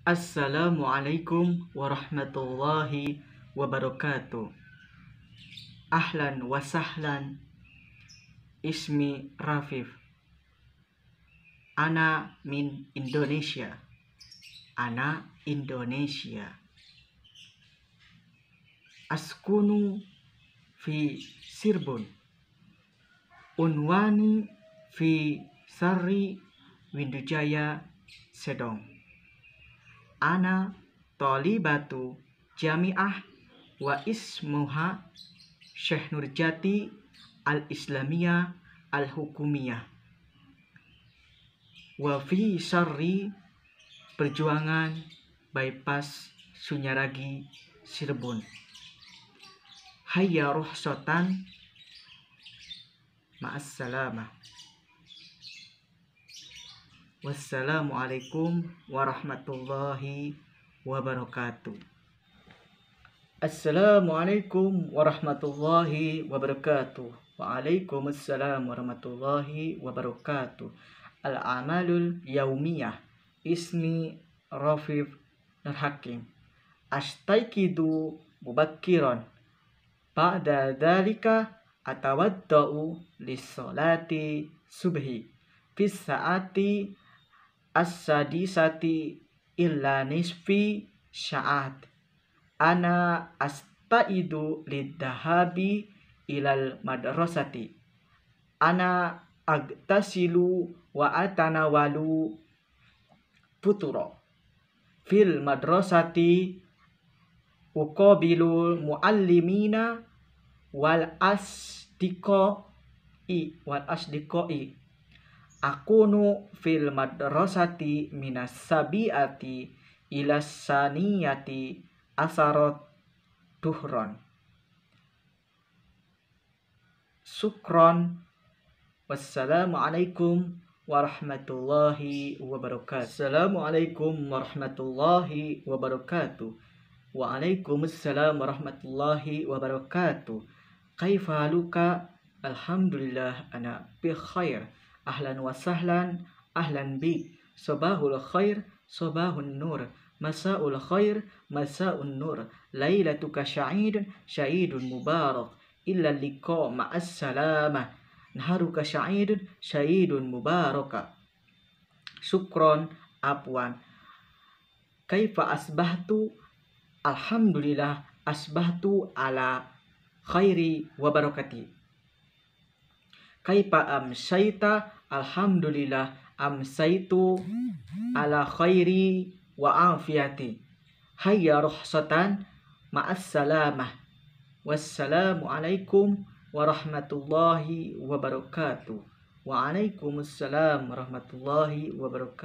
Assalamualaikum warahmatullahi wabarakatuh. Ahlan wa sahlan. Ismi Rafif. Ana min Indonesia. Ana Indonesia. Askunu fi Sirbun. Unwani fi Sari Windujaya Sedong. Ana tolibatu jami'ah wa ismuha Syekh Nurjati Al-Islamiyah Al-Hukumiyah wa fi sarri perjuangan bypass Sunyaragi Cirebon hayya ruhsatan ma'assalamah Wassalamualaikum warahmatullahi wabarakatuh. Assalamualaikum warahmatullahi wabarakatuh. Waalaikumsalam warahmatullahi wabarakatuh. Al-amalul yaumiyah. Ismi Rafif Nurhakim. Ashtaikidu mubakkiran. Ba'da dalika atawadda'u lissolati subhi. Fis saati as-sadisati illa nisfi sya'at ana astaidu lidahabi ilal madrasati ana agtasilu wa atanawalu futuro fil madrasati uqabilul muallimina wal asdiko i wal asdiko i akunu fil madrasati minas sabiati ilas saniyati asarot duhron sukron wassalamualaikum warahmatullahi wabarakatuh assalamualaikum warahmatullahi wabarakatuh waalaikumsalam warahmatullahi wabarakatuh kaifa luka? alhamdulillah ana bi khair Ahlan wa sahlan, ahlan bi. Sobahul khair, sobahun nur. Masaul khair, masaun nur. Lailatuka sya'idun, sya'idun mubarak. Illa liqa ma'as salamah. Naharuka sya'idun, sya'idun mubaraka. Syukron, apuan. Kaifa asbahtu, alhamdulillah asbahtu ala khairi wa barakatih. Am Syaita, alhamdulillah Am Syaitu ala khairi wa afiyati hayya ruhsatan ma'as salamah wassalamu alaikum warahmatullahi wabarakatuh Waalaikumsalam warahmatullahi wabarakatuh